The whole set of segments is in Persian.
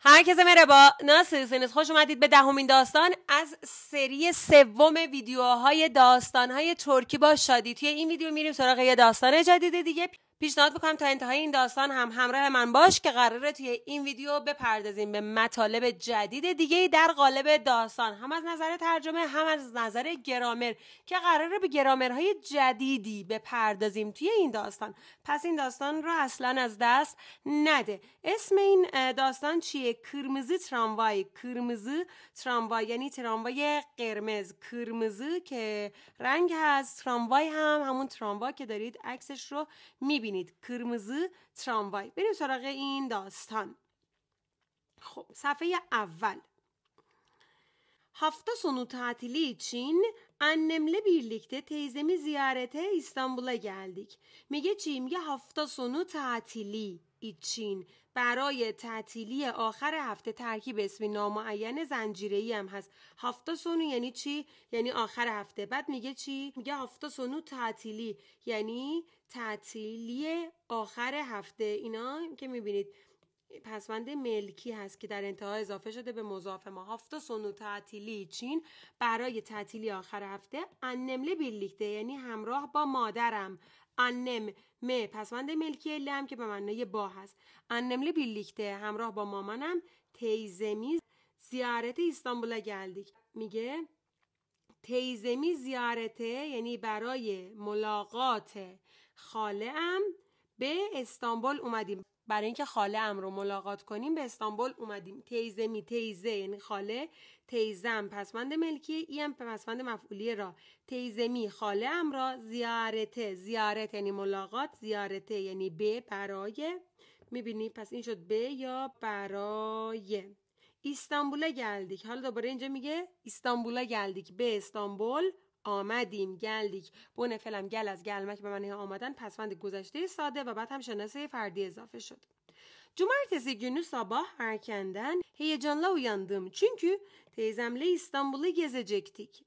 هرکس مرحبا ناسیسنس خوش اومدید به دهمین ده داستان از سری سوم ویدیوهای داستانهای ترکی با شادی توی این ویدیو میریم سراغ یه داستان جدید دیگه پیشنهاد بکنم تا انتهای این داستان هم همراه من باش که قراره توی این ویدیو بپردازیم به مطالب جدید دیگه در قالب داستان هم از نظر ترجمه هم از نظر گرامر که قراره به گرامرهای جدیدی بپردازیم توی این داستان پس این داستان رو اصلا از دست نده اسم این داستان چیه کرمزی تراموای کرمزی تراموای یعنی تراموای قرمز کرمزی که رنگ هست تراموای هم همون تراموا که دارید عکسش رو میبینید ببینید کırmızı تراموای بریم سراغ این داستان خب صفحه اول Hafta sonu tatili için annemle birlikte teyzemi ziyarete İstanbul'a geldik. میگه hafta sonu tatili için برای تعطیلی آخر هفته ترکیب اسمی نامعین زنجیره هم هست هفته سونو یعنی چی یعنی آخر هفته بعد میگه چی میگه هفته سونو تعطیلی یعنی تعطیلی آخر هفته اینا که میبینید پسوند ملکی هست که در انتها اضافه شده به مضاف ما هفته سونو تعطیلی چین برای تعطیلی آخر هفته انمله بیلیکته یعنی همراه با مادرم انم م پسوند ملکی ل که به معنای با هست انملی بیلیکته همراه با مامانم تیزمی زیارت ایستانبول گلدیک میگه تیزمی زیارته یعنی برای ملاقات خاله ام به استانبول اومدیم برای اینکه خاله ام رو ملاقات کنیم به استانبول اومدیم تیزمی تیزه یعنی خاله تیزم پسوند ملکی ایم پسوند مفعولی را تیزمی خاله ام را زیارته زیارت یعنی ملاقات زیارته یعنی به برای میبینی پس این شد به یا برای استانبولا گلدیک حالا دوباره اینجا میگه استانبولا گلدیک به استانبول آمدیم گلدیک بونه فلم گل از گلمک به معنی آمدن پسوند گذشته ساده و بعد هم شناسه فردی اضافه شد Cumartesi günü sabah erkenden heyecanla uyandım çünkü teyzemle İstanbul'u gezecektik.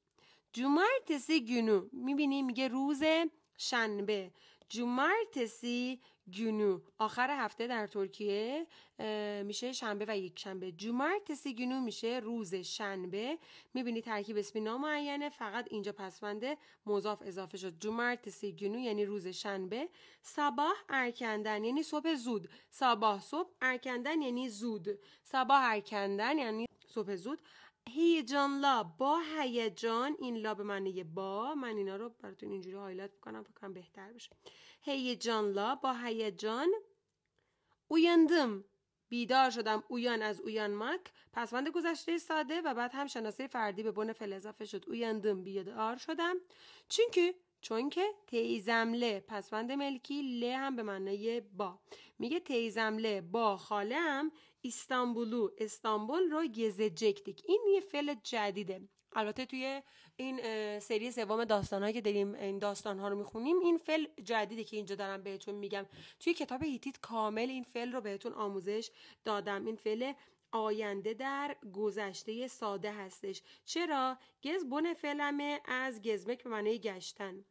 Cumartesi günü mi benim geruze şenbe. Cumartesi گونو آخر هفته در ترکیه میشه شنبه و یک شنبه تسی گونو میشه روز شنبه میبینی ترکیب اسمی نامعینه فقط اینجا پسونده مضاف اضافه شد تسی گونو یعنی روز شنبه سباه ارکندن یعنی صبح زود سباه صبح ارکندن یعنی زود سباه ارکندن یعنی صبح زود هیجان لا با هیجان این لا به معنی با من اینا رو براتون اینجوری هایلایت میکنم فکر بهتر بشه هیجان لا با هیجان اویندم بیدار شدم اویان از اویان مک پسوند گذشته ساده و بعد هم شناسه فردی به بن فعل اضافه شد اویندم بیدار شدم چونکه چون که تیزمله پسوند ملکی ل هم به معنی با میگه تیزمله با خاله استانبولو استانبول رو گزجکتیک این یه فعل جدیده البته توی این سری سوم داستانهایی که داریم این داستان ها رو میخونیم این فعل جدیده که اینجا دارم بهتون میگم توی کتاب هیتیت کامل این فعل رو بهتون آموزش دادم این فعل آینده در گذشته ساده هستش چرا گز بن فعلمه از گزمک به معنی گشتن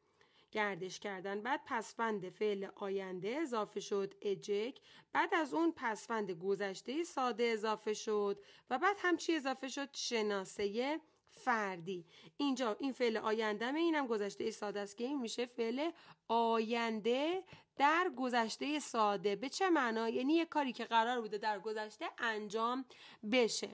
گردش کردن بعد پسفند فعل آینده اضافه شد اجک بعد از اون پسفند گذشته ساده اضافه شد و بعد همچی اضافه شد شناسه فردی اینجا این فعل آینده اینم گذشته ساده است که این میشه فعل آینده در گذشته ساده به چه معنا یعنی یه کاری که قرار بوده در گذشته انجام بشه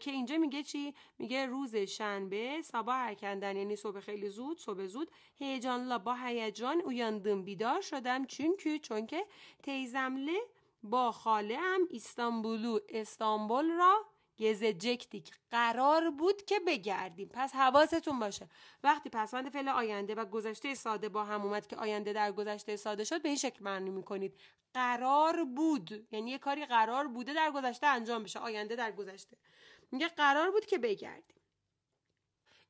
که اینجا میگه چی میگه روز شنبه صبح کندن یعنی صبح خیلی زود صبح زود هیجانلا با هیجان اویاندم بیدار شدم چونکه چون که تیزمله با خاله هم استانبولو استانبول را گزجکتی که قرار بود که بگردیم پس حواستون باشه وقتی پسوند فعل آینده و گذشته ساده با هم اومد که آینده در گذشته ساده شد به این شکل معنی میکنید قرار بود یعنی یه کاری قرار بوده در گذشته انجام بشه آینده در گذشته میگه قرار بود که بگردیم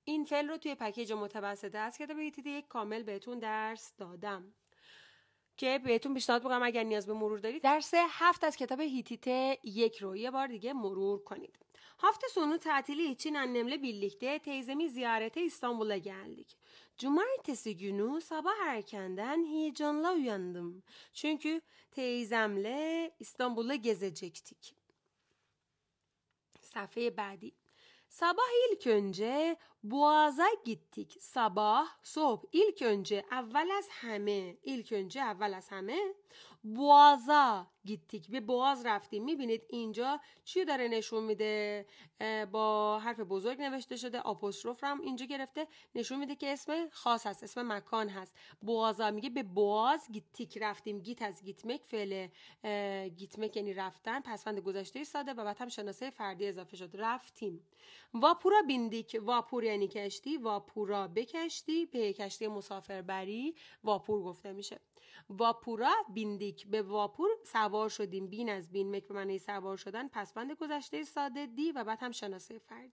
این فعل رو توی پکیج متوسطه از کتاب یک کامل بهتون درس دادم که بهتون پیشنهاد میکنم اگر نیاز به مرور دارید درس هفت از کتاب هیتیت یک رو یه بار دیگه مرور کنید هفته sonu tatili için annemle birlikte teyzemi ziyarete İstanbul'a geldik. Cumartesi günü sabah erkenden heyecanla uyandım. Çünkü teyzemle İstanbul'a gezecektik. صفحه بعدی Sabah ilk önce boğaza gittik. Sabah sob, ilk önce evvel az heme ilk önce evvel az heme boğaza گیتیک به باز رفتیم میبینید اینجا چی داره نشون میده با حرف بزرگ نوشته شده آپوستروف هم اینجا گرفته نشون میده که اسم خاص هست اسم مکان هست بوازا میگه به باز گیتیک رفتیم گیت از گیتمک فعل گیتمک یعنی رفتن پسوند گذشته ساده و بعد هم شناسه فردی اضافه شد رفتیم واپورا بیندیک واپور یعنی کشتی واپورا بکشتی به کشتی مسافربری واپور گفته میشه واپورا بیندیک به واپور سوار شدیم بین از بین مک به معنی سوار شدن پسوند گذشته ساده دی و بعد هم شناسه فردی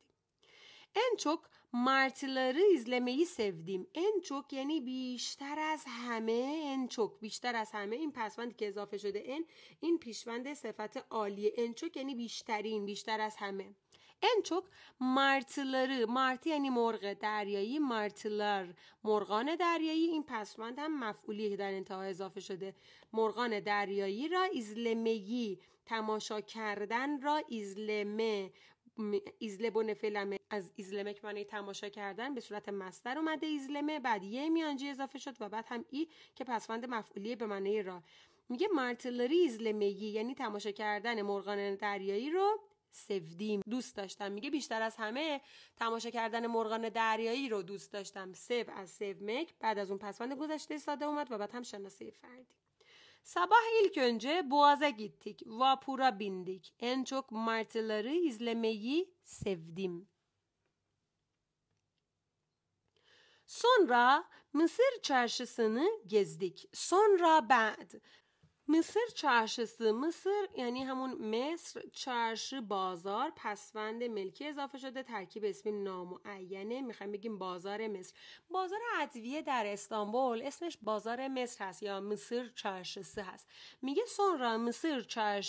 انچوک çok لمهی izlemeyi انچوک یعنی بیشتر از همه انچوک بیشتر از همه این پسوند که اضافه شده ان این پیشوند صفت عالیه انچوک یعنی بیشترین بیشتر از همه en çok martıları, martı یعنی مرغ دریایی، مارتلار مرغان دریایی این پسماند هم مفعولیه در انتها اضافه شده. مرغان دریایی را ایزلمگی، تماشا کردن را ایزلمه ایزله بون از ایزلمه که معنی تماشا کردن به صورت مستر اومده ایزلمه بعد یه میانجی اضافه شد و بعد هم ای که پسوند مفعولیه به معنی را میگه مارتلری ایزلمگی یعنی تماشا کردن مرغان دریایی رو سفدیم دوست داشتم میگه بیشتر از همه تماشا کردن مرغان دریایی رو دوست داشتم سب از سب بعد از اون پسوند گذشته ساده اومد و بعد هم شناسه فردی صبح ایلکنجه بوازه گیتیک واپورا بیندیک انچوک مارتلری ایزلمهی سفدیم سونرا مصر چرشسنه گزدیک سونرا بعد مصر چرشسه مصر یعنی همون مصر چرشه بازار پسوند ملکی اضافه شده ترکیب اسم نامعینه میخوایم بگیم بازار مصر بازار ادویه در استانبول اسمش بازار مصر هست یا مصر چرشسه هست میگه سون مصر حال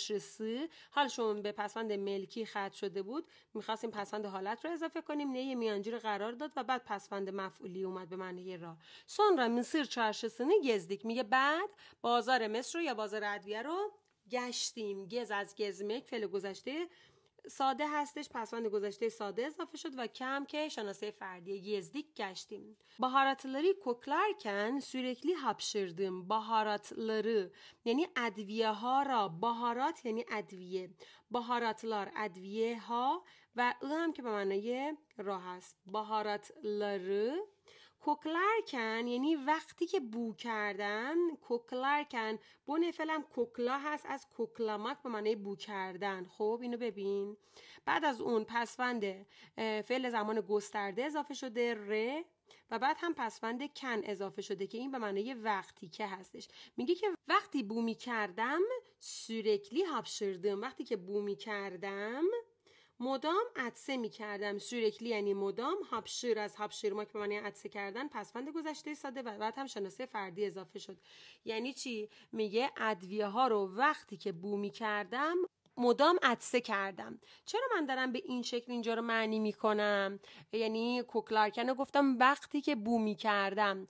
حالشون به پسوند ملکی خط شده بود میخواستیم پسوند حالت رو اضافه کنیم نه میانجی رو قرار داد و بعد پسوند مفعولی اومد به معنی را سون مصر چرشسه یزدیک میگه بعد بازار مصر رو یا بازار بازار ادویه رو گشتیم گز از گزمک فعل گذشته ساده هستش پسوند گذشته ساده اضافه شد و کم که شناسه فردی یزدیک گشتیم بهاراتلری کوکلارکن سورکلی hapşırdım بهاراتلری یعنی ادویه ها را باهارات یعنی ادویه بهاراتلار ادویه ها و او هم که به معنای راه است بهاراتلری کوکلرکن یعنی وقتی که بو کردن کوکلرکن بونه فلم کوکلا هست از کوکلامک به معنی بو کردن خب اینو ببین بعد از اون پسوند فعل زمان گسترده اضافه شده ر و بعد هم پسوند کن اضافه شده که این به معنی وقتی که هستش میگه که وقتی بومی کردم سورکلی هاپشردم وقتی که بومی کردم مدام عدسه می کردم شورکلی یعنی مدام هاپشیر از هاپشیر که به معنی عدسه کردن پسفند گذشته ساده و بعد هم شناسه فردی اضافه شد یعنی چی میگه ادویه ها رو وقتی که بو می کردم مدام عدسه کردم چرا من دارم به این شکل اینجا رو معنی کنم؟ یعنی کوکلارکن رو گفتم وقتی که بو کردم.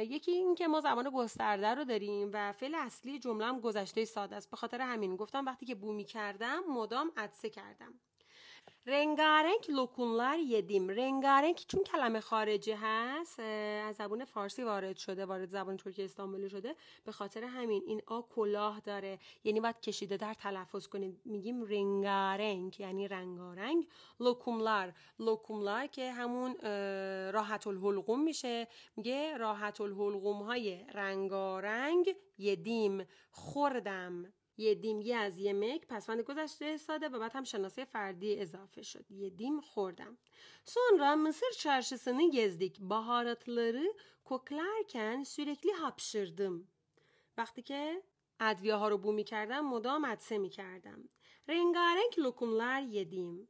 یکی این که ما زمان گسترده رو داریم و فعل اصلی جمله هم گذشته ساده است به خاطر همین گفتم وقتی که بو کردم مدام عدسه کردم رنگارنگ لکونلار یدیم رنگارنگ چون کلمه خارجی هست از زبون فارسی وارد شده وارد زبان ترکی استانبولی شده به خاطر همین این آ کلاه داره یعنی باید کشیده در تلفظ کنید میگیم رنگارنگ یعنی رنگارنگ لکوملار لکوملار که همون راحت الحلقوم میشه میگه راحت الحلقوم های رنگارنگ یدیم خوردم یه دیم یه از یه مک پسوند گذشته ساده و بعد هم شناسه فردی اضافه شد. şud. دیم خوردم. Sonra مصر çarşısını گزدیک باهاراتلری کوکلرکن sürekli hapşırdım. وقتی که ادویه ها رو بومی کردم مدام عدسه می کردم. رنگارنگ لکوملر یدیم.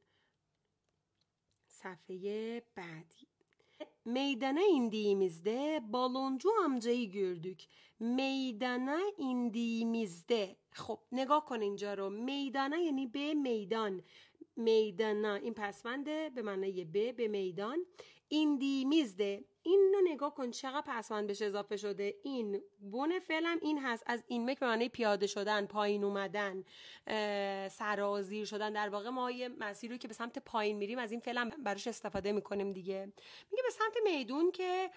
صفحه بعدی میدانه indiğimizde baloncu آمجایی gördük. میدانه این دیمیزده خب نگاه کن اینجا رو میدانه یعنی به میدان میدانه این پسونده به معنای به به میدان این دیمیزده این رو نگاه کن چقدر پسوند بهش اضافه شده این بن فعلم این هست از این مک پیاده شدن پایین اومدن سرازیر شدن در واقع ما یه مسیر رو که به سمت پایین میریم از این فعلم براش استفاده میکنیم دیگه میگه به سمت میدون که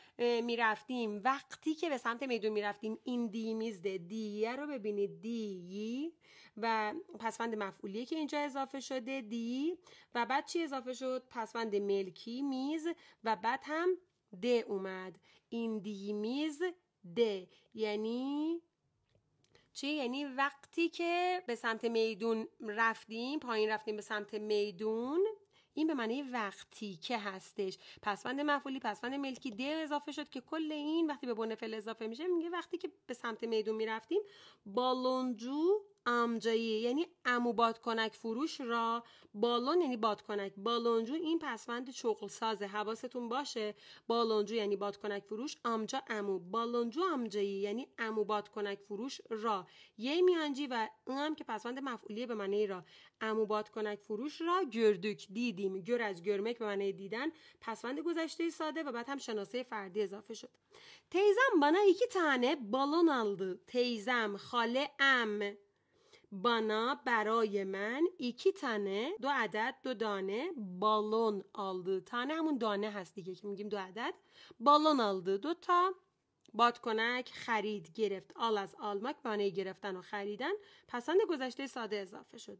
میرفتیم وقتی که به سمت میدون میرفتیم این دی میزده دیه رو ببینید دی و پسوند مفعولیه که اینجا اضافه شده دی و بعد چی اضافه شد پسوند ملکی میز و بعد هم د اومد این دیمیز د یعنی چی؟ یعنی وقتی که به سمت میدون رفتیم پایین رفتیم به سمت میدون این به معنی وقتی که هستش پسوند مفعولی پسوند ملکی د اضافه شد که کل این وقتی به بنفل اضافه میشه میگه وقتی که به سمت میدون میرفتیم بالونجو امجایی یعنی امو بادکنک فروش را بالون یعنی بادکنک بالونجو این پسوند چغل سازه حواستون باشه بالونجو یعنی بادکنک فروش امجا امو بالونجو امجایی یعنی امو بادکنک فروش را یه میانجی و اون هم که پسوند مفعولیه به معنی را امو بادکنک فروش را گردک دیدیم گر از گرمک به معنی دیدن پسوند گذشته ساده و بعد هم شناسه فردی اضافه شد تیزم بنا یکی تانه بالون aldı. تیزم خاله ام بانا برای من ایکی تنه دو عدد دو دانه بالون آلدی تنه همون دانه هست دیگه که میگیم دو عدد. بالون آلدی دو تا. بادکنک خرید گرفت آل از آلماک بانه گرفتن و خریدن پسند گذشته ساده اضافه شد.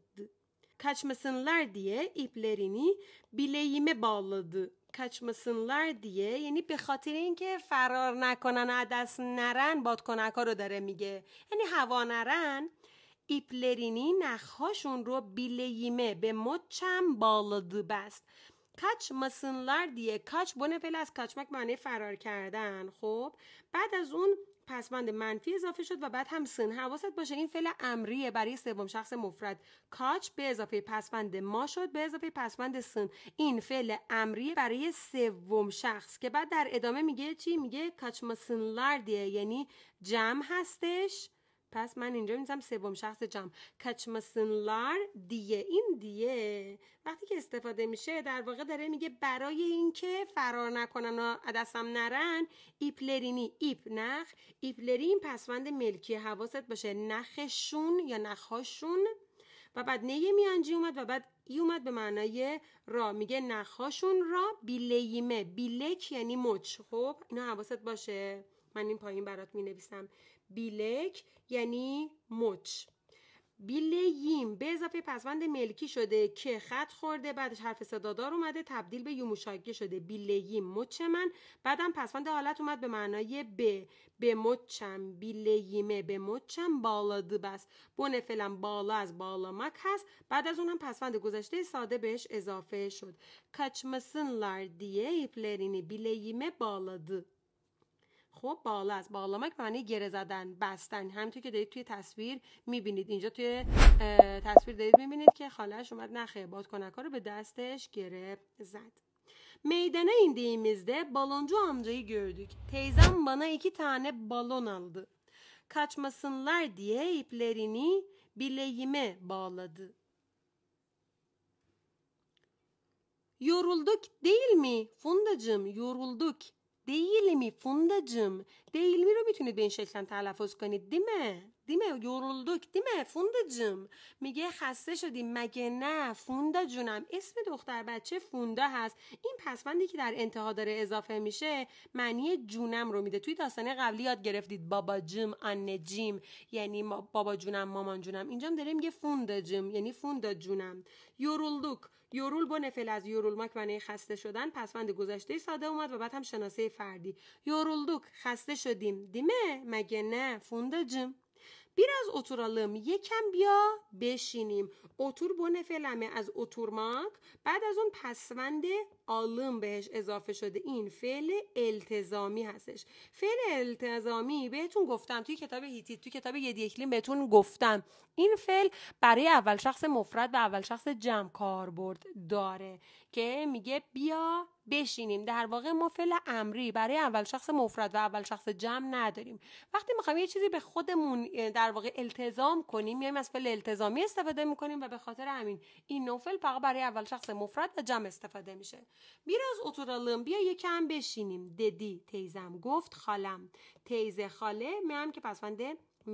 کچمسنلر دیه ایپلرینی بیلیم بالدی کچمسنلر دیه یعنی به خاطر اینکه فرار نکنن از دست نرن بادکنک ها رو داره میگه یعنی هوا نرن ایپلرینی نخهاشون رو بیلیمه به moçem بست کچ kaçmasınlar diye kaç bu فعل از kaçmak معنی فرار کردن خب بعد از اون پسمند منفی اضافه شد و بعد هم سن حواست باشه این فعل امریه برای سوم شخص مفرد کاچ به اضافه پسمند ما شد به اضافه پسمند سن این فعل امریه برای سوم شخص که بعد در ادامه میگه چی میگه کاچماسنلار دیه یعنی جمع هستش پس من اینجا میزم سوم شخص جمع کچمسنلار دیه این دیه وقتی که استفاده میشه در واقع داره میگه برای اینکه فرار نکنن و دستم نرن ایپلرینی ایپ نخ ایپلرین پسوند ملکی حواست باشه نخشون یا نخاشون و بعد نیه میانجی اومد و بعد ای اومد به معنای را میگه نخاشون را بیلیمه بیلک یعنی مچ خب اینا حواست باشه من این پایین برات می نویسم بیلک یعنی مچ بیلیم به اضافه پسوند ملکی شده که خط خورده بعدش حرف صدادار اومده تبدیل به یوموشاکی شده بیلیم مچ من بعدم پسوند حالت اومد به معنای به به مچم بیلیمه به مچم بالا بس بونه بالا از بالامک هست بعد از اونم پسوند گذشته ساده بهش اضافه شد دیه diye iplerini بیلیمه bağladı خب بالا از بالا معنی گره زدن بستن همینطور که دارید توی تصویر میبینید اینجا توی تصویر دارید میبینید که خالش اومد نخه بادکنک ها رو به دستش گره زد Meydana indiğimizde baloncu amcayı gördük. Teyzem bana iki tane balon aldı. Kaçmasınlar diye iplerini bileğime bağladı. Yorulduk değil mi? Fundacım? yorulduk. دیلیمی mi دیلیمی دیل رو میتونید به این هم تلفظ کنید دیمه دیمه یورلدوک دیمه فونداجم میگه خسته شدیم مگه نه فوندا جونم اسم دختر بچه فوندا هست این پسوندی که در انتها داره اضافه میشه معنی جونم رو میده توی داستان قبلی یاد گرفتید بابا جم آن جیم یعنی بابا جونم مامان جونم اینجا هم داره میگه فوندا یعنی فوندا جونم یورلدوک یورول با نفل از یورولماک معنی خسته شدن پسوند گذشته ساده اومد و بعد هم شناسه فردی دوک خسته شدیم دیمه مگه نه فونداجم از اتورالم یکم بیا بشینیم. اتور بن فعلمه از اتورماک بعد از اون پسوند آلم بهش اضافه شده این فعل التزامی هستش فعل التزامی بهتون گفتم توی کتاب هیتی توی کتاب دیکلی بهتون گفتم این فعل برای اول شخص مفرد و اول شخص جمع کاربرد داره که میگه بیا بشینیم در واقع ما فعل امری برای اول شخص مفرد و اول شخص جمع نداریم وقتی میخوایم یه چیزی به خودمون در واقع التزام کنیم میایم از فعل التزامی استفاده میکنیم و به خاطر همین این نوع فقط برای اول شخص مفرد و جمع استفاده میشه Biraz oturalım بیا یکم بشینیم ددی تیزم گفت خالم teyze خاله میم که پسفند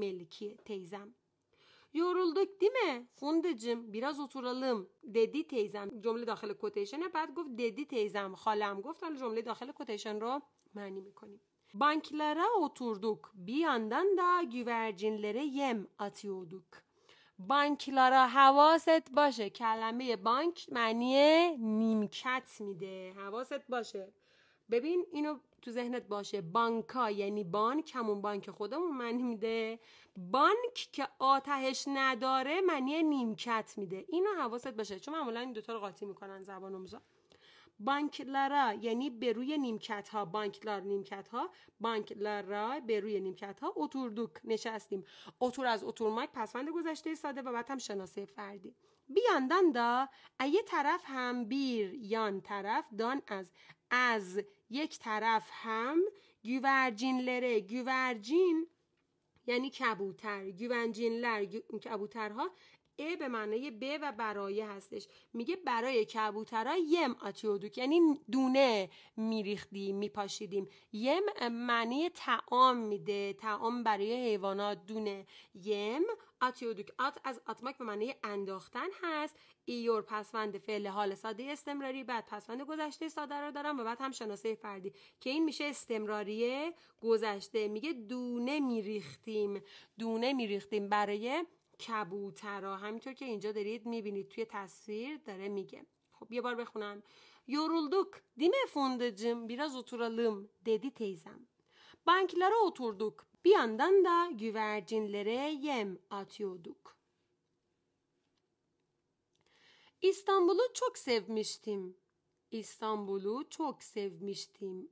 ملکی teyzem Yorulduk değil mi? Fundacım biraz oturalım dedi teyzem. جمله داخل کوتیشنه بعد گفت dedi teyzem خالم گفت حالا جمله داخل کوتیشن رو معنی میکنیم Banklara oturduk. Bir yandan da güvercinlere yem atıyorduk. بانکلارا حواست باشه کلمه بانک معنی نیمکت میده حواست باشه ببین اینو تو ذهنت باشه بانکا یعنی بانک همون بانک خودمون معنی میده بانک که آتهش نداره معنی نیمکت میده اینو حواست باشه چون معمولا این دوتا رو قاطی میکنن زبان آموزان بانکلارا یعنی به روی نیمکت ها بانکلار نیمکت ها بانکلارا به روی نیمکت ها اتوردوک نشستیم اتور از اتورمک پسوند گذشته ساده و بعد هم شناسه فردی بیاندان دا ایه طرف هم بیر یان طرف دان از از یک طرف هم گیورجین لره گیورجین یعنی کبوتر گیونجین لر کبوترها ا به معنای ب و برای هستش میگه برای کبوترا یم آتیودوک یعنی دونه میریختیم میپاشیدیم یم معنی تعام میده تعام برای حیوانات دونه یم آتیودوک آت از آتماک به معنی انداختن هست ایور پسوند فعل حال ساده استمراری بعد پسوند گذشته ساده رو دارم و بعد هم شناسه فردی که این میشه استمراری گذشته میگه دونه میریختیم دونه میریختیم برای کبوترا همینطور که اینجا دارید میبینید توی تصویر داره میگه خب یه بار بخونم yorulduk değil mi fındacım biraz oturalım dedi teyzem. Banklara oturduk bir yandan da güvercinlere yem atıyorduk. İstanbul'u çok sevmiştim. İstanbul'u çok sevmiştim.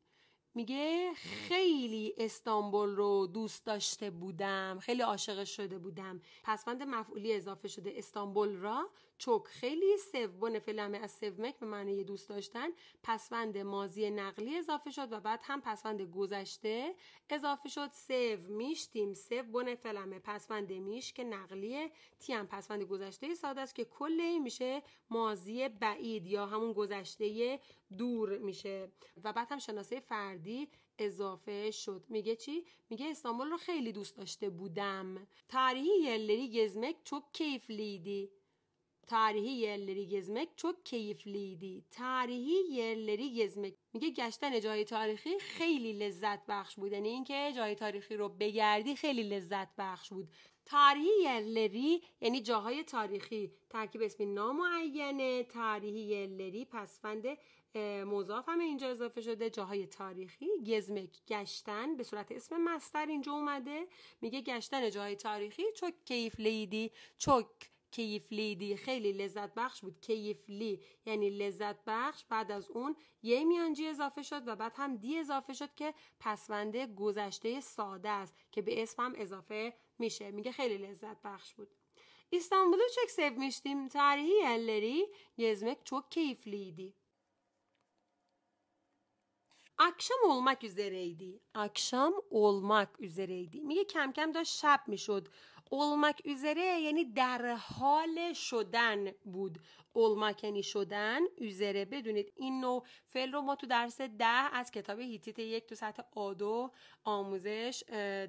میگه خیلی استانبول رو دوست داشته بودم خیلی عاشق شده بودم پسوند مفعولی اضافه شده استانبول را چوک خیلی بونه فلمه از سومک به معنی دوست داشتن پسوند مازی نقلی اضافه شد و بعد هم پسوند گذشته اضافه شد سو میشتیم سو بن فلمه پسوند میش که نقلیه تی هم پسوند گذشته ساده است که کل این میشه مازی بعید یا همون گذشته دور میشه و بعد هم شناسه فردی اضافه شد میگه چی میگه استانبول رو خیلی دوست داشته بودم یلری گزمک چوک کیف لیدی tarihi yerleri gezmek çok keyifliydi. Tarihi yerleri gezmek میگه گشتن جای تاریخی خیلی لذت بخش بود اینکه جای تاریخی رو بگردی خیلی لذت بخش بود تاریخی یلری یعنی جاهای تاریخی ترکیب اسمی نامعینه تاریخی یلری پسفند مضاف هم اینجا اضافه شده جاهای تاریخی گزمک گشتن به صورت اسم مستر اینجا اومده میگه گشتن جاهای تاریخی چوک کیف لیدی چوک کیفلی خیلی لذت بخش بود کیفلی یعنی لذت بخش بعد از اون یه میانجی اضافه شد و بعد هم دی اضافه شد که پسونده گذشته ساده است که به اسم هم اضافه میشه میگه خیلی لذت بخش بود İstanbul'u çok sevmiştim. Tarihi yerleri gezmek اکشم keyifliydi. ازره ایدی اکشم اولمک ازره ایدی میگه کم کم داشت شب میشد. اولمک üzere یعنی در حال شدن بود اولمک یعنی شدن üzere بدونید این نوع فعل رو ما تو درس ده از کتاب هیتیت یک تو سطح آدو آموزش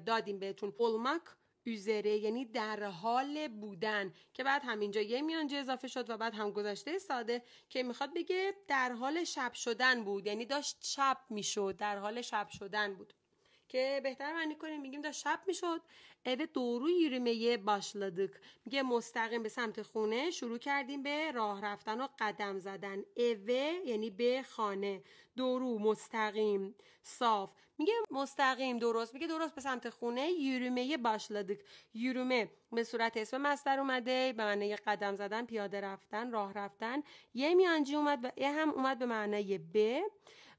دادیم بهتون اولمک üzere یعنی در حال بودن که بعد همینجا یه میانجه اضافه شد و بعد هم گذاشته ساده که میخواد بگه در حال شب شدن بود یعنی داشت شب میشد در حال شب شدن بود که بهتر معنی کنیم میگیم داشت شب میشد اوه دورو yürümeye باشلدک میگه مستقیم به سمت خونه شروع کردیم به راه رفتن و قدم زدن اوه یعنی به خانه دورو مستقیم صاف میگه مستقیم درست میگه درست به سمت خونه یورمه باشلدک یورمه به صورت اسم مستر اومده به معنی قدم زدن پیاده رفتن راه رفتن یه میانجی اومد و یه هم اومد به معنی به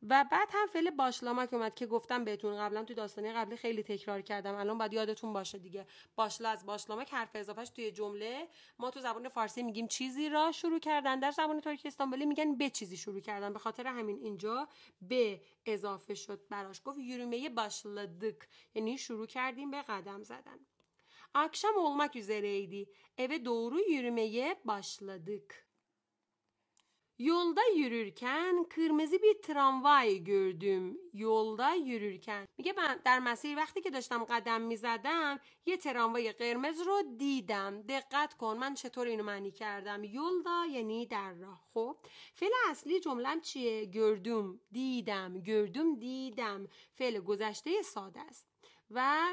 و بعد هم فعل باشلامک اومد که گفتم بهتون قبلا تو داستانی قبلی خیلی تکرار کردم الان باید یادتون باشه دیگه باشلا از باشلامک حرف اضافهش توی جمله ما تو زبان فارسی میگیم چیزی را شروع کردن در زبان ترکی استانبولی میگن به چیزی شروع کردن به خاطر همین اینجا به اضافه شد براش گفت یورمه باشلدک. یعنی شروع کردیم به قدم زدن Akşam olmak üzereydi. Eve doğru yürümeye başladık. Yolda yürürken کırمزی bir تراموای gördüm. Yolda yürürken میگه من در مسیر وقتی که داشتم قدم میزدم یه تراموای قرمز رو دیدم. دقت کن من چطور اینو معنی کردم. یولدا یعنی در راه. خب فعل اصلی جملم چیه؟ گردم دیدم. گردم دیدم. فعل گذشته ساده است. و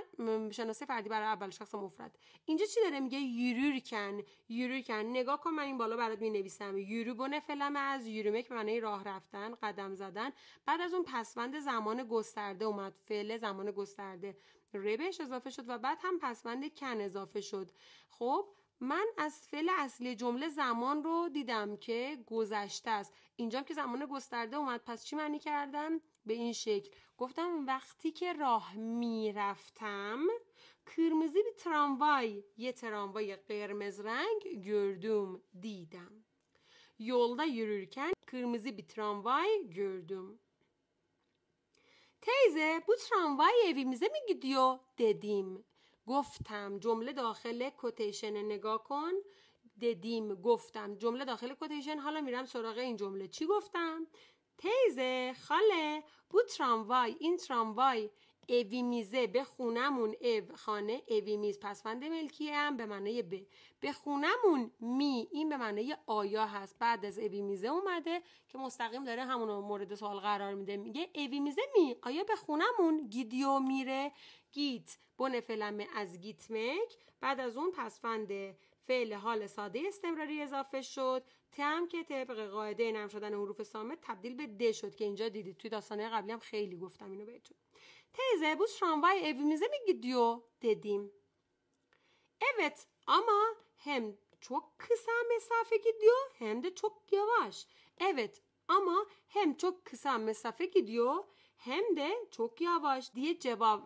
شناسه فردی برای اول شخص مفرد اینجا چی داره میگه یورورکن یورورکن نگاه کن من این بالا برات می نویسم یوروبون فلم از یورومک به معنی راه رفتن قدم زدن بعد از اون پسوند زمان گسترده اومد فعل زمان گسترده ربش اضافه شد و بعد هم پسوند کن اضافه شد خب من از فعل اصلی جمله زمان رو دیدم که گذشته است اینجا که زمان گسترده اومد پس چی معنی کردم به این شکل گفتم وقتی که راه میرفتم کرمزی بی tramvay یه تراموای قرمز رنگ گردم دیدم یولدا yürürken کرمزی بی tramvay گردم تیزه بو tramvay evimize mi و دیدیم گفتم جمله داخل کوتیشن نگاه کن ددیم گفتم جمله داخل کوتیشن حالا میرم سراغ این جمله چی گفتم تیزه خاله بو تراموای این تراموای میزه به خونمون او خانه میز پسفنده ملکیه هم به معنای به به خونمون می این به معنای آیا هست بعد از میزه اومده که مستقیم داره همون مورد سوال قرار میده میگه میزه می آیا به خونمون گیدیو میره گیت بونه فلمه از گیتمک بعد از اون پسفنده فعل حال ساده استمراری اضافه شد تم که طبق قاعده نرم شدن حروف سامت تبدیل به ده شد که اینجا دیدید توی داستانه قبلی هم خیلی گفتم اینو بهتون تیزه بوس شانوای اوی میزه میگی دیو دیدیم اوت اما هم چوک کسا مسافه گیدیو هم ده چوک یواش اوت اما هم چوک کسا مسافه گیدیو هم ده یواش دیه جواب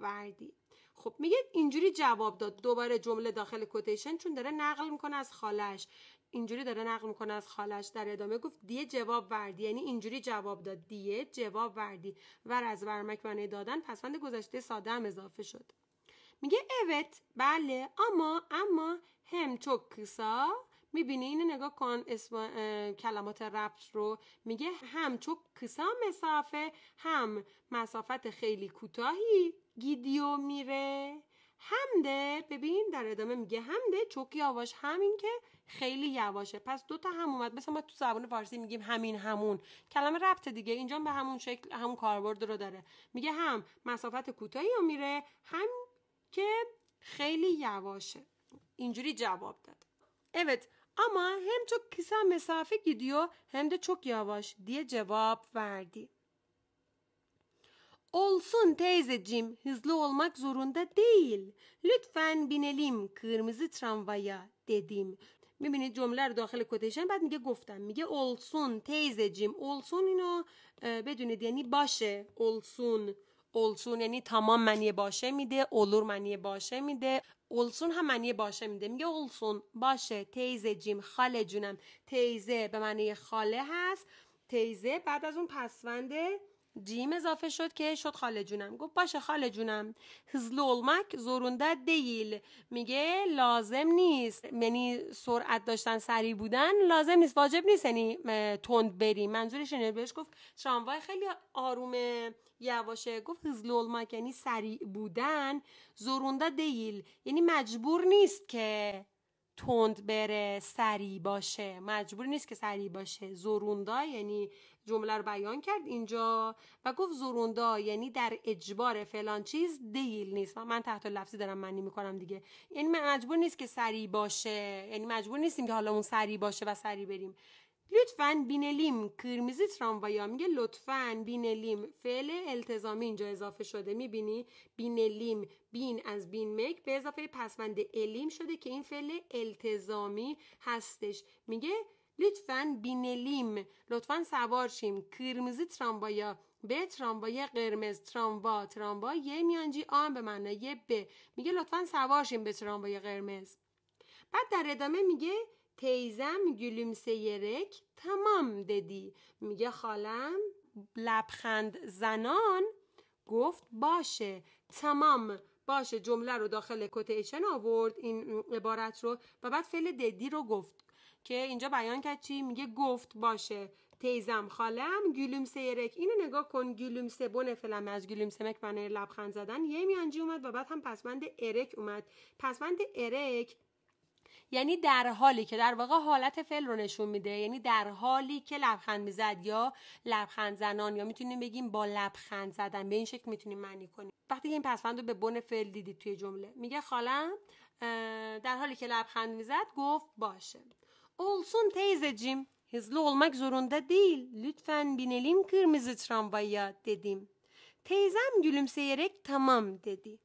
خب میگه اینجوری جواب داد دوباره جمله داخل کوتیشن چون داره نقل میکنه از خالش اینجوری داره نقل میکنه از خالش در ادامه گفت دیه جواب وردی یعنی اینجوری جواب داد دیه جواب وردی ور از ورمک دادن پسند گذشته ساده هم اضافه شد میگه اوت بله اما اما هم تو کسا میبینی اینو نگاه کن اسم کلمات ربط رو میگه هم چو کسا مسافه هم مسافت خیلی کوتاهی گیدیو میره همده ببین در ادامه میگه همده چوکی آواش همین که خیلی یواشه پس دوتا هم اومد مثلا ما تو زبان فارسی میگیم همین همون کلمه ربط دیگه اینجا به همون شکل همون کاربرد رو داره میگه هم مسافت کوتاهی رو میره هم که خیلی یواشه اینجوری جواب داد Evet اما هم تو کیسا مسافه گیدیو hem چوک یواش دیه جواب Olsun teyzecim, hızlı olmak zorunda değil. Lütfen بینیم kırmızı tramvaya dedim. میبینید جمله رو داخل کوتیشن بعد میگه گفتم میگه اولسون تیزجیم اولسون اینو بدونید یعنی باشه اولسون اولسون یعنی تمام معنی باشه میده اولور معنی باشه میده اولسون هم معنی باشه میده میگه اولسون باشه تیزجیم خاله جونم تیزه به معنی خاله هست تیزه بعد از اون پسونده جیم اضافه شد که شد خاله جونم گفت باشه خاله جونم hızlı olmak zorunda میگه لازم نیست یعنی سرعت داشتن سریع بودن لازم نیست واجب نیست یعنی تند بری منظورش اینه بهش گفت شانوای خیلی آروم یواشه گفت hızlı olmak یعنی سریع بودن zorunda دیل. یعنی مجبور نیست که تند بره سریع باشه مجبور نیست که سریع باشه زورونده یعنی جمله رو بیان کرد اینجا و گفت زروندا یعنی در اجبار فلان چیز دیل نیست من تحت لفظی دارم معنی میکنم دیگه یعنی مجبور نیست که سری باشه یعنی مجبور نیستیم که حالا اون سری باشه و سری بریم لطفاً بینلیم کرمزی ترامویا میگه لطفا بینلیم فعل التزامی اینجا اضافه شده میبینی بینلیم بین از بین مک به اضافه پسوند الیم شده که این فعل التزامی هستش میگه لطفاً بینلیم. لطفاً سوار شیم. Kırmızı ترامبایا به ترامبای قرمز ترامبا. ترامبا. یه میانجی آن به معنای به. میگه لطفا سوار شیم به تراموای قرمز بعد در ادامه میگه تیزم سیرک تمام ددی میگه خالم لبخند زنان گفت باشه تمام باشه جمله رو داخل کتیشن آورد این عبارت رو و بعد فعل ددی رو گفت که اینجا بیان کرد چی میگه گفت باشه تیزم خالم گلوم سیرک اینو نگاه کن گلوم بونه فلم از گلوم سمک بنای لبخند زدن یه میانجی اومد و بعد هم پسوند ارک اومد پسوند ارک یعنی در حالی که در واقع حالت فعل رو نشون میده یعنی در حالی که لبخند میزد یا لبخند زنان یا میتونیم بگیم با لبخند زدن به این شکل میتونیم معنی کنیم وقتی این پسفند رو به بن فعل دیدید توی جمله میگه خالم در حالی که لبخند میزد گفت باشه Olsun teyzecim, hızlı olmak zorunda değil, lütfen binelim kırmızı tramvaya dedim. Teyzem gülümseyerek tamam dedi.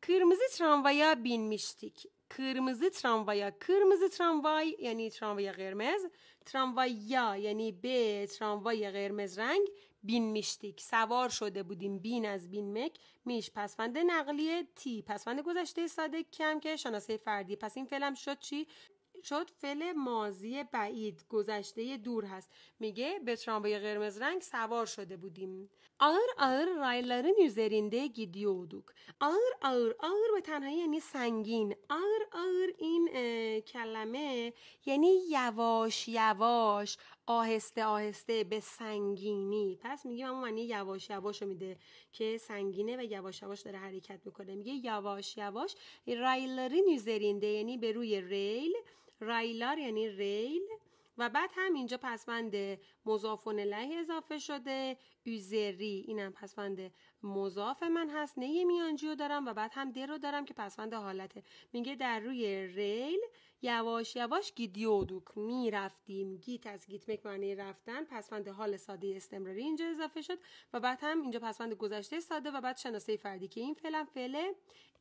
Kırmızı tramvaya binmiştik. Kırmızı tramvaya, kırmızı tramvay yani tramvaya germez. Tramvaya yani B tramvaya germez renk بین میشتیک سوار شده بودیم بین از بین مک میش پسفند نقلی تی پسفند گذشته ساده کم که شناسه فردی پس این فلم شد چی شد فل مازی بعید گذشته دور هست میگه به ترامبای قرمز رنگ سوار شده بودیم آر ağır rayların üzerinde دوک، آر آر، آر به تنهایی یعنی سنگین. آر آر این کلمه یعنی یواش یواش. آهسته آهسته به سنگینی پس میگه اون معنی یواش یواش رو میده که سنگینه و یواش یواش داره حرکت میکنه میگه یواش یواش رایلری نیزرینده یعنی به روی ریل رایلار یعنی ریل و بعد هم اینجا پسوند مضافون له اضافه شده یوزری اینم پسوند مضاف من هست نه میانجی رو دارم و بعد هم در رو دارم که پسوند حالته میگه در روی ریل یواش یواش گیدی دوک می رفتیم گیت از گیتمک معنی رفتن پسفند حال ساده استمراری اینجا اضافه شد و بعد هم اینجا پسفند گذشته ساده و بعد شناسه فردی که این فعلا فعل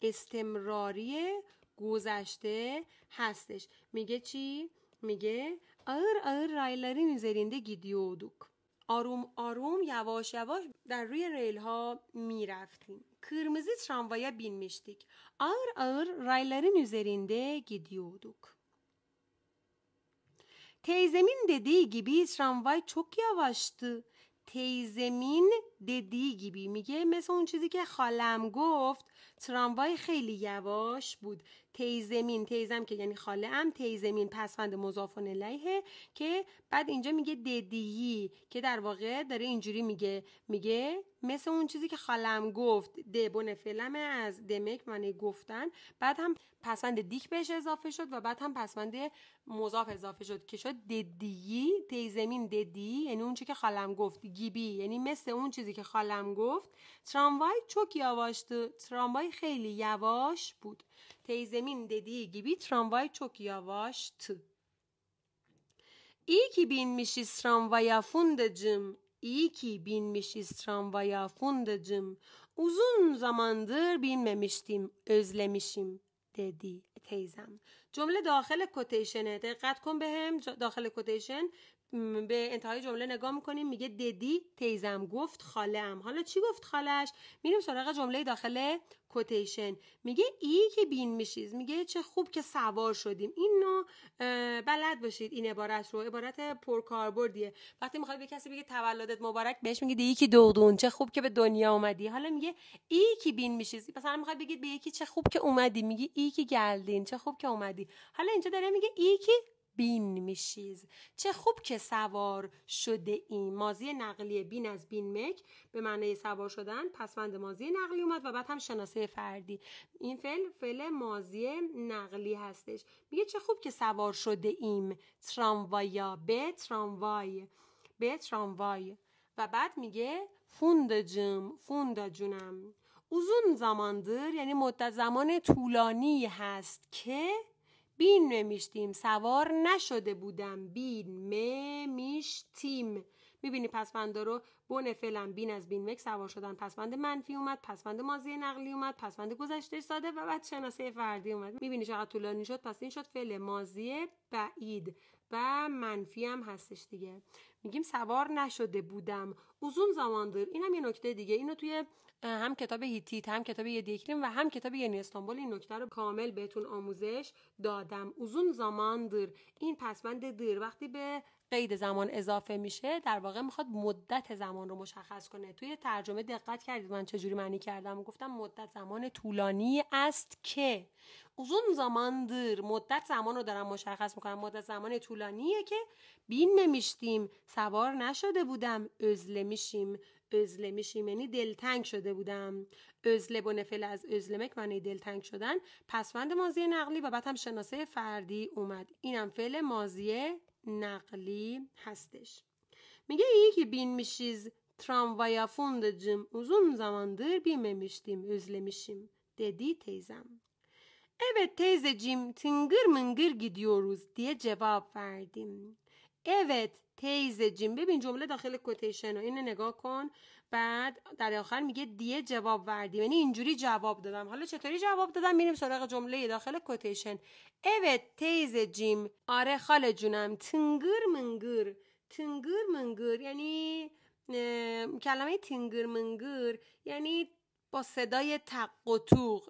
استمراری گذشته هستش میگه چی میگه آر آر رایلرین زرینده گیدی آروم آروم یواش یواش در روی ریل ها می رفتیم. kırmızı بین میشتیک. آر آر رایلرین üzerinde گیدیودوک. Teyzemin dediği gibi tramvay çok yavaştı. Teyzemin دیگی بی میگه مثل اون چیزی که خالم گفت تراموای خیلی یواش بود تیزمین تیزم که یعنی خاله ام تیزمین پسفند مضاف علیه که بعد اینجا میگه ددیی که در واقع داره اینجوری میگه میگه مثل اون چیزی که خالم گفت دبون فلمه از دمک معنی گفتن بعد هم پسفند دیک بهش اضافه شد و بعد هم پسفند مضاف اضافه شد که شد ددیی تیزمین ددی یعنی اون چیزی که خالم گفت گیبی یعنی مثل اون چیزی که خالم گفت تراموای چوک یواش تراموای خیلی یواش بود پیزمین ددی گیبی تراموای چوک یواش تو ای کی بین میشی تراموای فوند جم ای کی بین میشی تراموای فوند جم ازون زماندر بین ممیشتیم ازلمیشیم ددی جمله داخل کوتیشنه دقت کن بهم داخل کوتیشن به انتهای جمله نگاه میکنیم میگه ددی تیزم گفت خاله ام حالا چی گفت خالش میریم سراغ جمله داخل کوتیشن میگه ای که بین میشیز میگه چه خوب که سوار شدیم اینو بلد باشید این عبارت رو عبارت پرکاربردیه وقتی میخواد به کسی بگه تولدت مبارک بهش میگه ای که دودون چه خوب که به دنیا اومدی حالا میگه ای که بین میشیز مثلا میخواد بگید به یکی چه خوب که اومدی میگه ای که گلدین چه خوب که اومدی حالا اینجا داره میگه ای که بین میشیز چه خوب که سوار شده ایم مازی نقلی بین از بین مک به معنی سوار شدن پسوند مازی نقلی اومد و بعد هم شناسه فردی این فعل فعل مازی نقلی هستش میگه چه خوب که سوار شده ایم تراموایا به تراموای به تراموای و بعد میگه فوندجم فوندجونم uzun zamandır یعنی مدت زمان طولانی هست که بین نمیشتیم سوار نشده بودم بین میشتیم میبینی پسفنده رو بن فلم بین از بین مک سوار شدن پسفند منفی اومد پسفند مازی نقلی اومد پسفند گذشته ساده و بعد شناسه فردی اومد میبینی چقدر طولانی شد پس این شد فعل مازی بعید و منفی هم هستش دیگه میگیم سوار نشده بودم uzun این اینم یه نکته دیگه اینو توی هم کتاب هیتیت هم کتاب دیکلیم و هم کتاب یه استانبول این نکته رو کامل بهتون آموزش دادم زمان zamandır این پسمند در وقتی به قید زمان اضافه میشه در واقع میخواد مدت زمان رو مشخص کنه توی ترجمه دقت کردید من چجوری معنی کردم گفتم مدت زمان طولانی است که uzun zamandır مدت زمان رو دارم مشخص میکنم مدت زمان طولانیه که بین نمیشتیم سوار نشده بودم ازله میشیم ازله میشیم یعنی دلتنگ شده بودم ازله بنفل از ازلمک معنی دلتنگ شدن پسوند مازی نقلی و بعد هم شناسه فردی اومد اینم فعل مازی نقلی هستش میگه یکی که بین میشیز tramvaya fondacım uzun zamandır binmemiştim özlemişim dedi teyzem. Evet teyzeciğim tıngır mıngır gidiyoruz diye جواب verdim. Evet جیم. ببین جمله داخل کوتیشن اینو نگاه کن بعد در آخر میگه دیه جواب وردی یعنی اینجوری جواب دادم حالا چطوری جواب دادم میریم سراغ جمله داخل کوتیشن اوت تیز جیم آره خاله جونم تنگر منگر تنگر منگر یعنی کلمه تنگر منگر یعنی با صدای تق و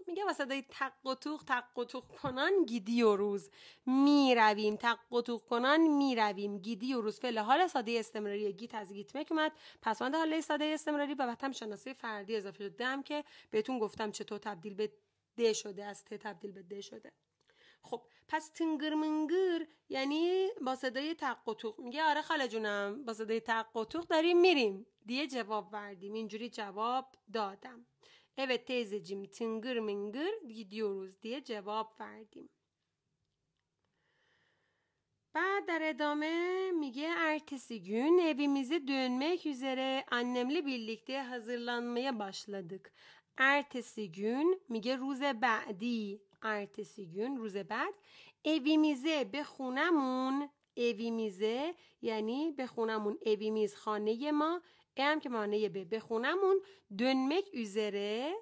میگه با صدای تق و توق تق و توق کنان گیدی و روز میرویم تق و توق کنان میرویم گیدی و روز فعل حال ساده استمراری گیت از گیت مکمت پس من حال ساده استمراری و بعد هم شناسه فردی اضافه دم که بهتون گفتم چطور تبدیل به د شده از ت تبدیل به ده شده خب پس تنگر منگر یعنی با صدای تق و میگه آره خاله جونم با صدای تق و داریم میریم دیه جواب بردیم اینجوری جواب دادم Evet teyzecim tıngır mıngır gidiyoruz diye cevap verdim. بعد در ادامه میگه ertesi gün evimize dönmek üzere annemle birlikte hazırlanmaya başladık. Ertesi gün میگه روز بعدی ertesi gün روز بعد evimize به خونمون evimize یعنی به خونمون evimiz خانه ما که معنی به بخونمون دنمک اوزره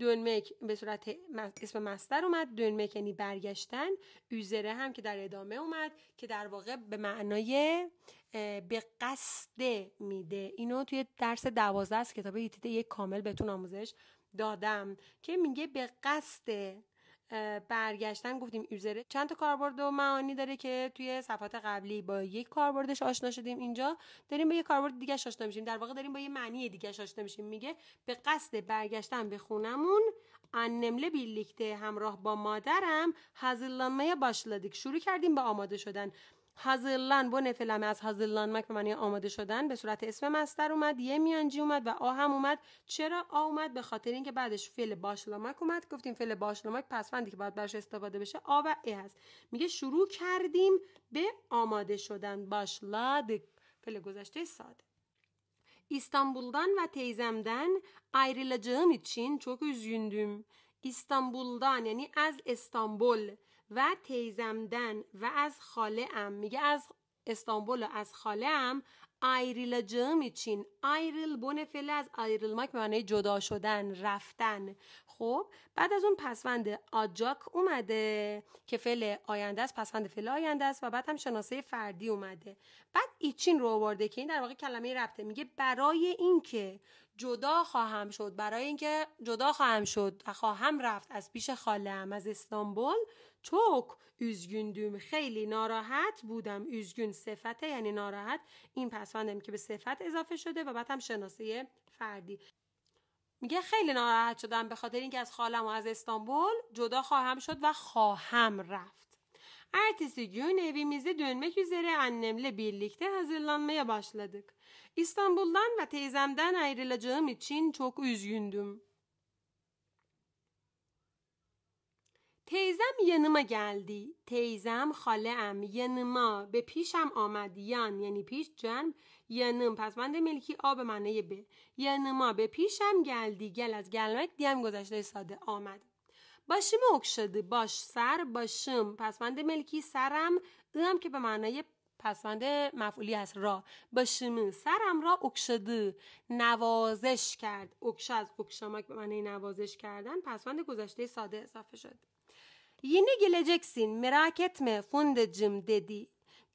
دنمک به صورت اسم مستر اومد دنمک یعنی برگشتن اوزره هم که در ادامه اومد که در واقع به معنای به قصد میده اینو توی درس دوازده از کتاب هیتیت یک کامل بهتون آموزش دادم که میگه به قصد برگشتن گفتیم یوزر چند تا کاربرد و معانی داره که توی صفحات قبلی با یک کاربردش آشنا شدیم اینجا داریم با یه کاربرد دیگه آشنا میشیم در واقع داریم با یه معنی دیگه آشنا میشیم میگه به قصد برگشتن به خونمون انمله بیلیکته همراه با مادرم هزلانمه باشلادیک شروع کردیم به آماده شدن هازلن بونه نفلمه از مک به معنی آماده شدن به صورت اسم مستر اومد یه میانجی اومد و آ هم اومد چرا آ اومد به خاطر اینکه بعدش فعل باشلامک اومد گفتیم فعل باشلامک پسفندی که باید برش استفاده بشه آ و ا هست میگه شروع کردیم به آماده شدن باشلاد فعل گذشته ساده İstanbul'dan و teyzemden ayrılacağım چین çok üzgündüm. İstanbul'dan یعنی از استانبول و تیزمدن و از خاله ام میگه از استانبول و از خاله ام آیریل چین آیریل بونه فعل از آیریل ماک معنی جدا شدن رفتن خب بعد از اون پسوند آجاک اومده که فعل آینده است پسوند فعل آینده است و بعد هم شناسه فردی اومده بعد ایچین رو آورده که این در واقع کلمه ربطه میگه برای اینکه جدا خواهم شد برای اینکه جدا خواهم شد و خواهم رفت از پیش خاله از استانبول çok üzgündüm خیلی ناراحت بودم üzgün صفته یعنی ناراحت این پسفندم که به صفت اضافه شده و بعد هم شناسه فردی میگه خیلی ناراحت شدم به خاطر اینکه از خالم و از استانبول جدا خواهم شد و خواهم رفت رفت. Ertesi gün زیره dönmek üzere annemle birlikte hazırlanmaya başladık. İstanbul'dan ve teyzemden ayrılacağım için çok üzgündüm. تیزم ینما گلدی. تیزم خاله ام ینما به پیشم آمد یان یعنی پیش جنب پس پسمند ملکی آب به معنی به ینما به پیشم گلدی گل از گلمک دیم گذشته ساده آمد اوک شده باش سر پس پسمند ملکی سرم ام که به معنی پسوند مفعولی از را باشم سرم را اکشده نوازش کرد اکش از اکشامک به معنی نوازش کردن پسوند گذشته ساده اضافه شد Yine geleceksin merak etme fındacım dedi.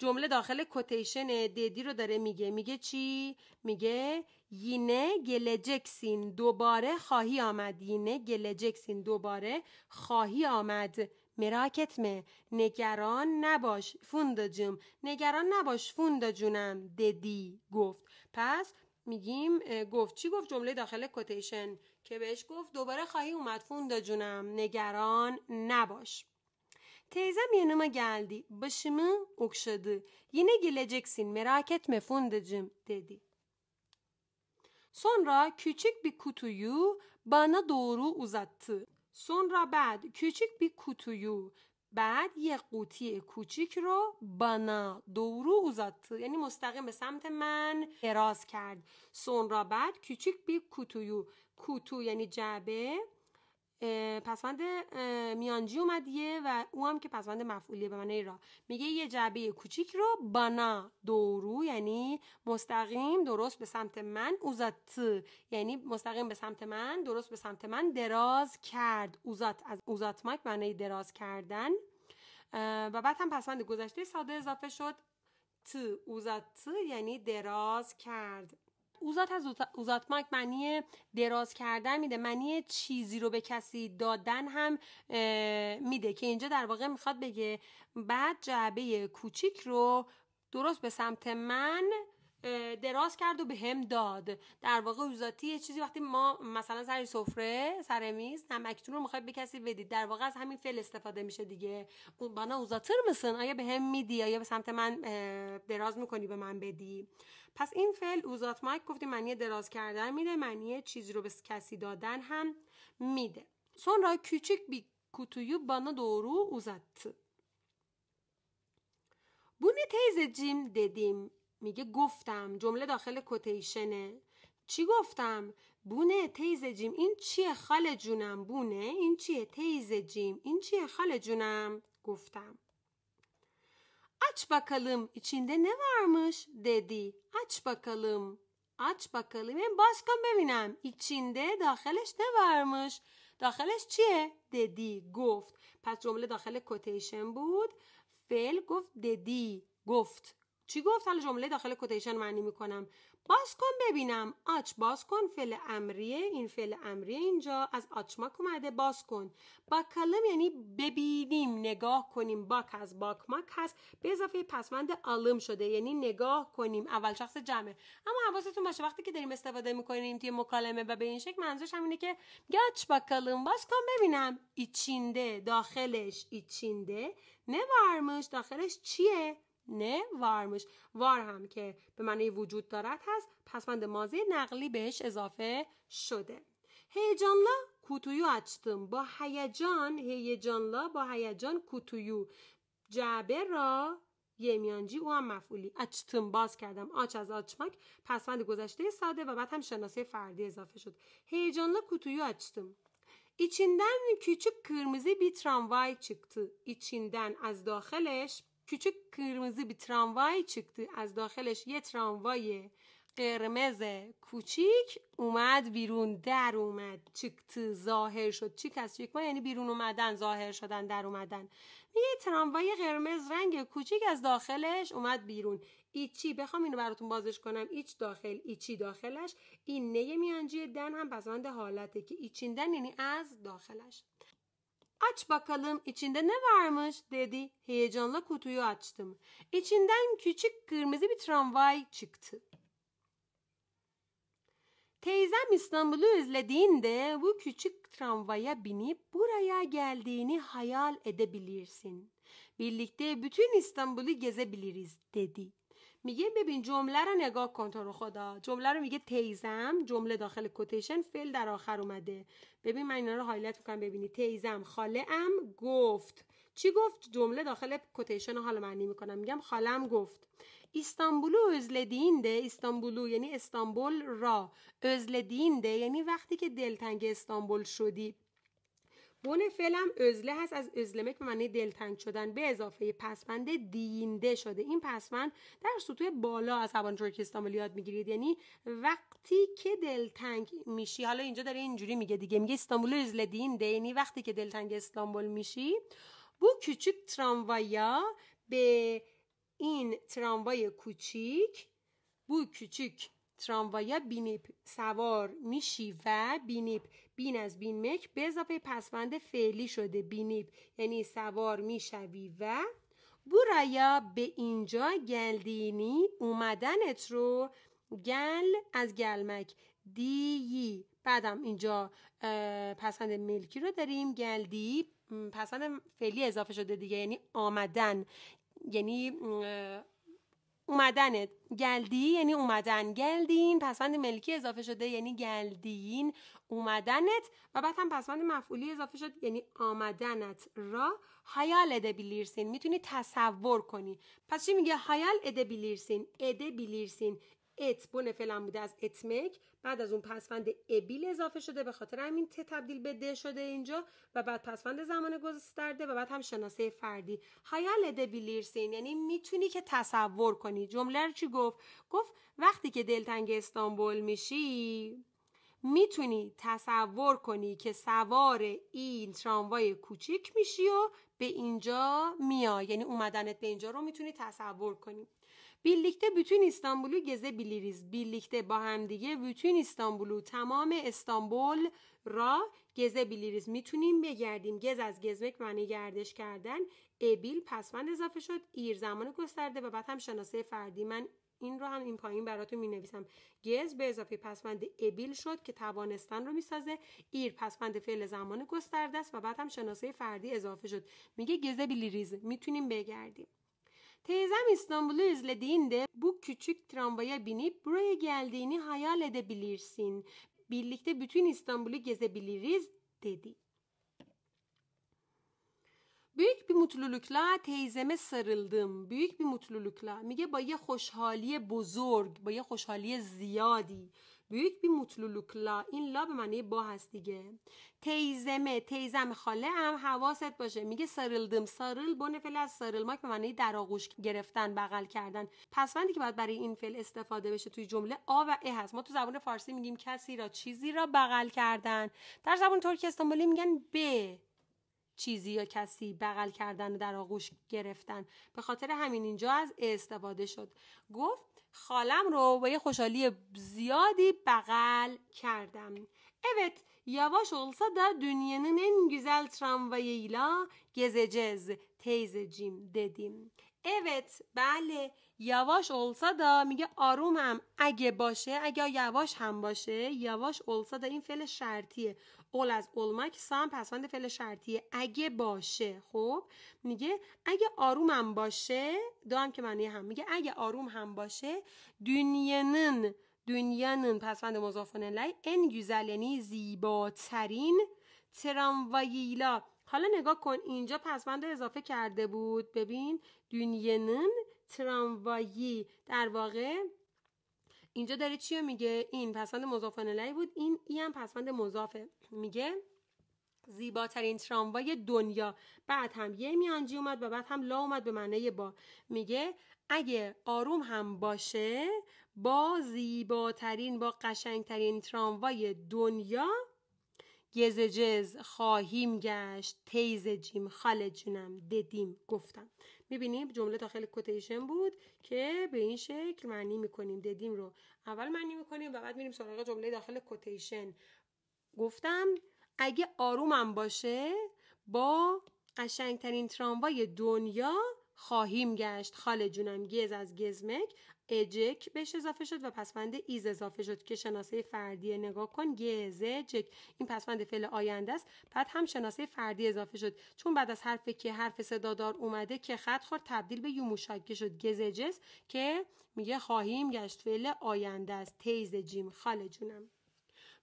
جمله داخل کوتیشن ددی رو داره میگه میگه چی؟ میگه یینه گلجکسین دوباره خواهی آمد یینه گلجکسین دوباره خواهی آمد مراکتمه نگران نباش فونداجم نگران نباش جونم ددی گفت پس میگیم گفت چی گفت جمله داخل کوتیشن که بهش گفت دوباره خواهی اومد فوندا جونم نگران نbaş. Teyzem yanıma geldi. Başımı okşadı. Yine geleceksin merak etme Fundacığım dedi. Sonra küçük bir kutuyu bana doğru uzattı. Sonra بعد küçük bir kutuyu بعد یه قوطی کوچیک رو بانا دورو اوزات یعنی مستقیم به سمت من دراز کرد سونرا بعد کوچیک بی کوتویو کوتو یعنی جعبه پسوند میانجی اومدیه و او هم که پسوند مفعولیه به معنی را میگه یه جعبه کوچیک رو بنا دورو یعنی مستقیم درست به سمت من اوزات یعنی مستقیم به سمت من درست به سمت من دراز کرد اوزات از اوزات مایک معنی دراز کردن و بعد هم پسوند گذشته ساده اضافه شد ت اوزات یعنی دراز کرد اوزات از اوزات معنی دراز کردن میده معنی چیزی رو به کسی دادن هم میده که اینجا در واقع میخواد بگه بعد جعبه کوچیک رو درست به سمت من دراز کرد و به هم داد در واقع اوزاتی یه چیزی وقتی ما مثلا سر سفره سر میز نمکتون رو میخواد به کسی بدید در واقع از همین فعل استفاده میشه دیگه بنا اوزاتر مثلا آیا به هم میدی آیا به سمت من دراز میکنی به من بدی پس این فعل اوزات مایک گفتیم معنی دراز کردن میده معنی چیزی رو به کسی دادن هم میده سونرا کوچیک بی کوتویو بانا دورو اوزت بونه تیز جیم ددیم. میگه گفتم جمله داخل کوتیشنه چی گفتم بونه تیز جیم این چیه خاله جونم بونه این چیه تیز جیم این چیه خاله جونم گفتم Aç bakalım içinde ne varmış dedi. Aç bakalım. Aç bakalım. Ben باز ببینم. içinde داخلش نه varmış. داخلش چیه؟ ددی گفت. پس جمله داخل کوتیشن بود. فعل گفت ددی گفت. چی گفت؟ حالا جمله داخل کوتیشن معنی میکنم. باز کن ببینم آچ باز کن فعل امریه این فعل امریه اینجا از آچماک اومده باز کن با کلم یعنی ببینیم نگاه کنیم باک از باکماک هست به اضافه پسمند آلم شده یعنی نگاه کنیم اول شخص جمعه اما حواستون باشه وقتی که داریم استفاده میکنیم توی مکالمه و به این شکل منظورش همینه که گچ با کلم باز کن ببینم ایچینده داخلش ایچینده نوارمش داخلش چیه نه وارمش وار هم که به معنی وجود دارد هست پسوند مازی نقلی بهش اضافه شده هیجانلا کوتویو اچتم با هیجان هیجانلا با هیجان کوتویو جعبه را یه میانجی او هم مفعولی اچتم باز کردم آچ از آچمک پسوند گذشته ساده و بعد هم شناسه فردی اضافه شد هیجانلا کوتویو اچتم ایچیندن کوچک کرمزی بی تراموای چکتی ایچیندن از داخلش کوچیک قرمزی بی تراموای چکتی از داخلش یه تراموای قرمز کوچیک اومد بیرون در اومد چکت ظاهر شد چیک از ما یعنی بیرون اومدن ظاهر شدن در اومدن یه تراموای قرمز رنگ کوچیک از داخلش اومد بیرون ایچی بخوام اینو براتون بازش کنم ایچ داخل ایچی داخلش این نیه میانجی دن هم پسند حالته که ایچیندن یعنی از داخلش Aç bakalım içinde ne varmış dedi. Heyecanla kutuyu açtım. İçinden küçük kırmızı bir tramvay çıktı. Teyzem İstanbul'u özlediğinde bu küçük tramvaya binip buraya geldiğini hayal edebilirsin. Birlikte bütün İstanbul'u gezebiliriz dedi. میگه ببین جمله رو نگاه کن تو رو خدا جمله رو میگه تیزم جمله داخل کوتیشن فعل در آخر اومده ببین من اینا رو هایلایت میکنم ببینی تیزم خاله ام گفت چی گفت جمله داخل کوتیشن حالا معنی میکنم میگم خالم گفت استانبولو ازلدینده استانبولو یعنی استانبول را ازلدینده یعنی وقتی که دلتنگ استانبول شدی بون فعلم ازله هست از ازلمک به معنی دلتنگ شدن به اضافه پسفند دینده شده این پسفند در سطوح بالا از زبان استانبول یاد میگیرید یعنی وقتی که دلتنگ میشی حالا اینجا داره اینجوری میگه دیگه میگه استانبول ازله دینده یعنی وقتی که دلتنگ استانبول میشی بو کوچیک تراموایا به این تراموای کوچیک بو کوچیک تراموایا بینیپ سوار میشی و بینیپ بین از بین مک به اضافه پسوند فعلی شده بینیپ یعنی سوار میشوی و بورایا به اینجا گلدینی اومدنت رو گل از گلمک دیی بعدم اینجا پسند ملکی رو داریم گلدی پسند فعلی اضافه شده دیگه یعنی آمدن یعنی اومدنت گلدی یعنی اومدن گلدین پسوند ملکی اضافه شده یعنی گلدین اومدنت و بعد هم پسوند مفعولی اضافه شد یعنی آمدنت را اده بیلیرسین. میتونی تصور کنی پس چی میگه بیلیرسین. اده بیلیرسین. ات بونه فلان بوده از اتمک بعد از اون پسفند ابیل اضافه شده به خاطر همین ت تبدیل به د شده اینجا و بعد پسفند زمان گسترده و بعد هم شناسه فردی خیال دبیلیرسین یعنی میتونی که تصور کنی جمله رو چی گفت گفت وقتی که دلتنگ استانبول میشی میتونی تصور کنی که سوار این تراموای کوچیک میشی و به اینجا میای یعنی اومدنت به اینجا رو میتونی تصور کنی Birlikte bütün İstanbul'u gezebiliriz. Birlikte با همدیگه bütün İstanbul'u تمام استانبول را بیلیریز میتونیم بگردیم. گز از گزمک معنی گردش کردن. ابیل پسوند اضافه شد. ایر زمان گسترده و بعد هم شناسه فردی من این رو هم این پایین براتون می نویسم گز به اضافه پسوند ابیل شد که توانستن رو میسازه ایر پسوند فعل زمان گسترده است و بعد هم شناسه فردی اضافه شد میگه گزه میتونیم بگردیم Teyzem İstanbul'u izlediğinde bu küçük tramvaya binip buraya geldiğini hayal edebilirsin. Birlikte bütün İstanbul'u gezebiliriz dedi. Büyük bir mutlulukla teyzeme sarıldım. Büyük bir mutlulukla. Mige baya hoşhaliye bozorg, baya hoşhaliye ziyadi. بی bir mutlulukla این لا به معنی با هست دیگه تیزمه تیزم خاله هم حواست باشه میگه سرلدم سرل بن فعل از ماک به معنی در آغوش گرفتن بغل کردن پسوندی که باید برای این فعل استفاده بشه توی جمله آ و ا e هست ما تو زبان فارسی میگیم کسی را چیزی را بغل کردن در زبان ترکی استانبولی میگن ب چیزی یا کسی بغل کردن و در آغوش گرفتن به خاطر همین اینجا از استفاده شد گفت خالم رو با یه خوشحالی زیادی بغل کردم اوت یواش اولسا دا دنیانن این گزل ترامویه ایلا گزجز تیز جیم ددیم اوت بله یواش دا میگه آروم هم اگه باشه اگه یواش هم باشه یواش دا این فعل شرطیه اول از اولمک سام پسوند فعل شرطیه اگه باشه خب میگه اگه آروم هم باشه دو هم که معنی هم میگه اگه آروم هم باشه دنیانن دنیانن پسوند مضافون لی این گوزل یعنی زیباترین ترامواییلا حالا نگاه کن اینجا پسوند اضافه کرده بود ببین دنیانن تراموایی در واقع اینجا داره چی میگه این پسند مضاف الیه بود این ای هم پسند مضاف میگه زیباترین تراموای دنیا بعد هم یه میانجی اومد و بعد هم لا اومد به معنی با میگه اگه آروم هم باشه با زیباترین با قشنگترین تراموای دنیا جز خواهیم گشت تیز جیم خاله جونم ددیم گفتم میبینیم جمله داخل کوتیشن بود که به این شکل معنی میکنیم ددیم رو اول معنی میکنیم و بعد میریم سراغ جمله داخل کوتیشن گفتم اگه آرومم باشه با قشنگترین تراموای دنیا خواهیم گشت خاله جونم گز از گزمک اجک بهش اضافه شد و پسوند ایز اضافه شد که شناسه فردی نگاه کن گز جک این پسوند فعل آینده است بعد هم شناسه فردی اضافه شد چون بعد از حرف که حرف صدادار اومده که خط خورد تبدیل به یوموشاکه شد گزجز که میگه خواهیم گشت فعل آینده است تیز جیم خالجونم جونم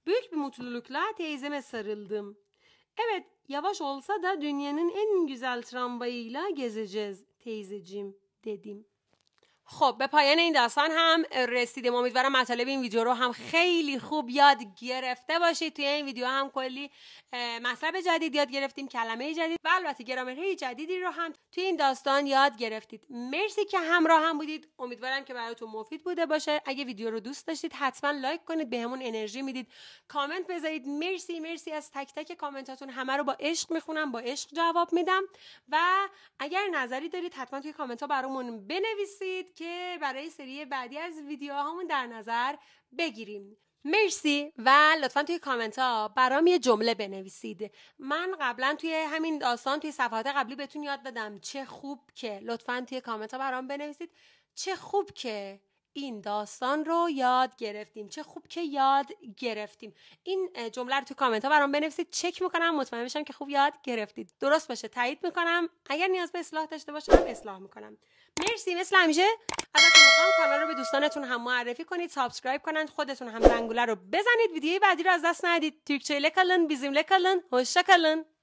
Büyük bir mutlulukla teyzeme sarıldım. Evet, yavaş olsa da dünyanın en güzel tramvayıyla gezeceğiz خب به پایان این داستان هم رسیدیم امیدوارم مطالب این ویدیو رو هم خیلی خوب یاد گرفته باشید توی این ویدیو هم کلی مطلب جدید یاد گرفتیم کلمه جدید و البته گرامرهای جدیدی رو هم توی این داستان یاد گرفتید مرسی که همراه هم بودید امیدوارم که براتون مفید بوده باشه اگه ویدیو رو دوست داشتید حتما لایک کنید بهمون همون انرژی میدید کامنت بذارید مرسی مرسی از تک تک کامنتاتون همه رو با عشق میخونم با عشق جواب میدم و اگر نظری دارید حتما توی کامنت ها برامون بنویسید که برای سری بعدی از ویدیوهامون در نظر بگیریم مرسی و لطفا توی کامنت ها برام یه جمله بنویسید من قبلا توی همین داستان توی صفحات قبلی بهتون یاد دادم چه خوب که لطفا توی کامنت ها برام بنویسید چه خوب که این داستان رو یاد گرفتیم چه خوب که یاد گرفتیم این جمله رو تو کامنت ها برام بنویسید چک میکنم مطمئن بشم که خوب یاد گرفتید درست باشه تایید میکنم اگر نیاز به اصلاح داشته باشم اصلاح میکنم مرسی مثل همیشه ازتون کانال رو به دوستانتون هم معرفی کنید سابسکرایب کنند خودتون هم زنگوله رو بزنید ویدیوی بعدی رو از دست ندید ترکچه کلن بیزیم لکلن هوشکلن